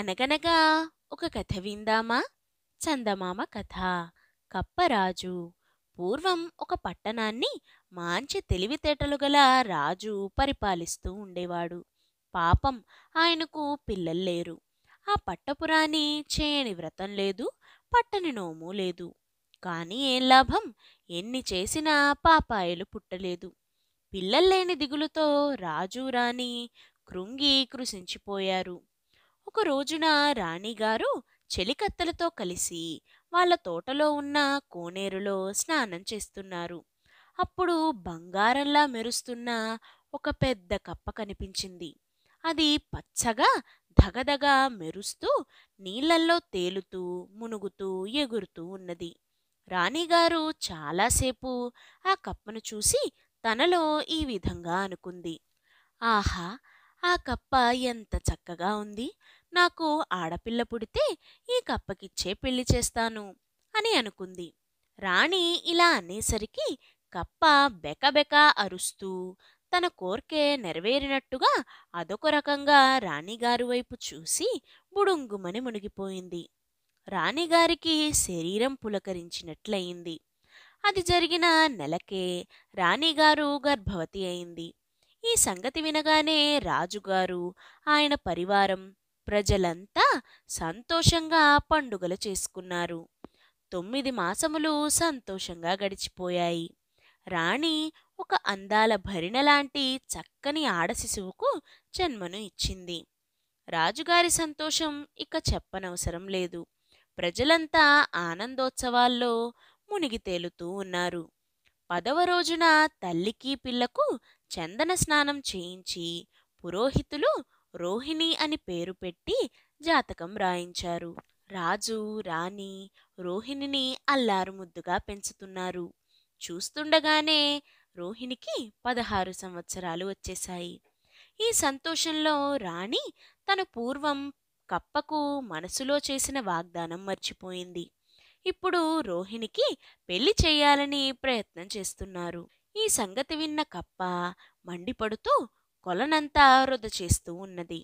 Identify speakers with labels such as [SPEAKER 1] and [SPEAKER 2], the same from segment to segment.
[SPEAKER 1] అనగనగా ఒక కథ విందామా చందమామ కథ కప్పరాజు పూర్వం ఒక పట్టణాన్ని మంచి తెలివితేటలు గల రాజు పరిపాలిస్తూ ఉండేవాడు పాపం ఆయనకు పిల్లలు లేరు ఆ పట్టపురాణి చేయని వ్రతం లేదు పట్టని నోము లేదు కానీ ఏం లాభం ఎన్ని చేసినా పాపాయలు పుట్టలేదు పిల్లల్లేని దిగులుతో రాజు రాణి కృంగి కృషించిపోయారు ఒక రోజున రాణిగారు చెలికత్తెలతో కలిసి వాళ్ళ తోటలో ఉన్న కోనేరులో స్నానం చేస్తున్నారు అప్పుడు బంగారంలా మెరుస్తున్న ఒక పెద్ద కప్ప కనిపించింది అది పచ్చగా ధగధగా మెరుస్తూ నీళ్లల్లో తేలుతూ మునుగుతూ ఎగురుతూ ఉన్నది రాణిగారు చాలాసేపు ఆ కప్పను చూసి తనలో ఈ విధంగా అనుకుంది ఆహా ఆ కప్ప ఎంత చక్కగా ఉంది నాకు ఆడపిల్ల పుడితే ఈ కప్పకిచ్చే పెళ్లి చేస్తాను అని అనుకుంది రాణి ఇలా అనేసరికి కప్ప బెకబెక అరుస్తూ తన కోర్కే నెరవేరినట్టుగా అదొక రకంగా రాణిగారు వైపు చూసి బుడుంగుమని మునిగిపోయింది రాణిగారికి శరీరం పులకరించినట్లయింది అది జరిగిన నెలకే రాణిగారు గర్భవతి అయింది ఈ సంగతి వినగానే రాజుగారు ఆయన పరివారం ప్రజలంతా సంతోషంగా పండుగలు చేసుకున్నారు తొమ్మిది మాసములు సంతోషంగా గడిచిపోయాయి రాణి ఒక అందాల భరిణ లాంటి చక్కని ఆడశిశువుకు జన్మను ఇచ్చింది రాజుగారి సంతోషం ఇక చెప్పనవసరం లేదు ప్రజలంతా ఆనందోత్సవాల్లో మునిగి తేలుతూ ఉన్నారు పదవ రోజున తల్లికి పిల్లకు చందన స్నానం చేయించి పురోహితులు రోహిణి అని పేరు పెట్టి జాతకం రాయించారు రాజు రాణి రోహిణిని అల్లారు ముద్దుగా పెంచుతున్నారు చూస్తుండగానే రోహిణికి పదహారు సంవత్సరాలు వచ్చేశాయి ఈ సంతోషంలో రాణి తన పూర్వం కప్పకు మనసులో చేసిన వాగ్దానం మర్చిపోయింది ఇప్పుడు రోహిణికి పెళ్లి చేయాలని ప్రయత్నం చేస్తున్నారు ఈ సంగతి విన్న కప్ప మండిపడుతూ కొలనంతా వృధ చేస్తూ ఉన్నది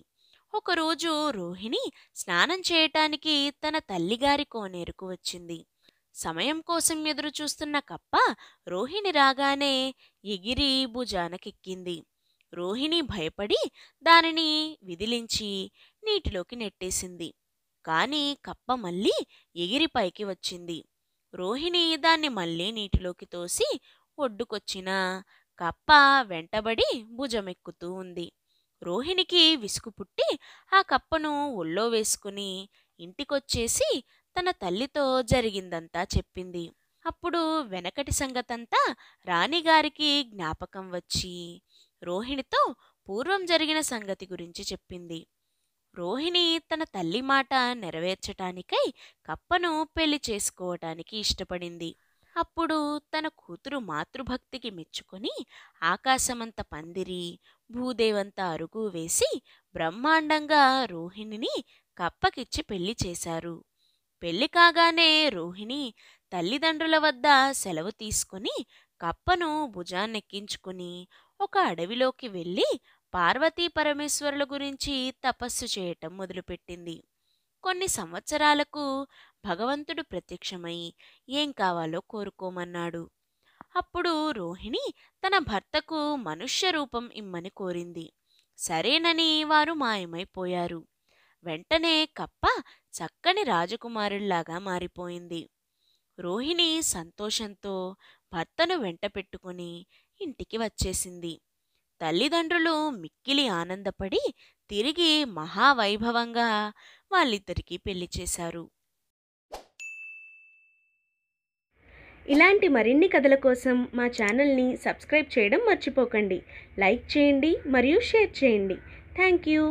[SPEAKER 1] ఒకరోజు రోహిణి స్నానం చేయటానికి తన తల్లిగారి కోనేరుకు వచ్చింది సమయం కోసం ఎదురు చూస్తున్న కప్ప రోహిణి రాగానే ఎగిరి భుజానకెక్కింది రోహిణి భయపడి దానిని విదిలించి నీటిలోకి నెట్టేసింది కానీ కప్ప మళ్ళీ ఎగిరి పైకి వచ్చింది రోహిణి దాన్ని మళ్ళీ నీటిలోకి తోసి ఒడ్డుకొచ్చిన కప్ప వెంటబడి భుజమెక్కుతూ ఉంది రోహిణికి విసుగు పుట్టి ఆ కప్పను ఒళ్ళో వేసుకుని ఇంటికొచ్చేసి తన తల్లితో జరిగిందంతా చెప్పింది అప్పుడు వెనకటి సంగతంతా రాణిగారికి జ్ఞాపకం వచ్చి రోహిణితో పూర్వం జరిగిన సంగతి గురించి చెప్పింది రోహిణి తన తల్లి మాట నెరవేర్చటానికై కప్పను పెళ్లి చేసుకోవటానికి ఇష్టపడింది అప్పుడు తన కూతురు మాతృభక్తికి మెచ్చుకొని ఆకాశమంత పందిరి భూదేవంత అరుగు వేసి బ్రహ్మాండంగా రోహిణిని కప్పకిచ్చి పెళ్లి చేశారు పెళ్లి కాగానే రోహిణి తల్లిదండ్రుల వద్ద సెలవు తీసుకుని కప్పను భుజాన్నెక్కించుకుని ఒక అడవిలోకి వెళ్ళి పార్వతీ పరమేశ్వరుల గురించి తపస్సు చేయటం మొదలుపెట్టింది కొన్ని సంవత్సరాలకు భగవంతుడు ప్రత్యక్షమై ఏం కావాలో కోరుకోమన్నాడు అప్పుడు రోహిణి తన భర్తకు మనుష్య రూపం ఇమ్మని కోరింది సరేనని వారు మాయమైపోయారు వెంటనే కప్ప చక్కని రాజకుమారుల్లాగా మారిపోయింది రోహిణి సంతోషంతో భర్తను వెంట పెట్టుకుని ఇంటికి వచ్చేసింది తల్లిదండ్రులు మిక్కిలి ఆనందపడి తిరిగి మహావైభవంగా వాళ్ళిద్దరికీ పెళ్లి చేశారు ఇలాంటి మరిన్ని కథల కోసం మా ఛానల్ని సబ్స్క్రైబ్ చేయడం మర్చిపోకండి లైక్ చేయండి మరియు షేర్ చేయండి థ్యాంక్ యూ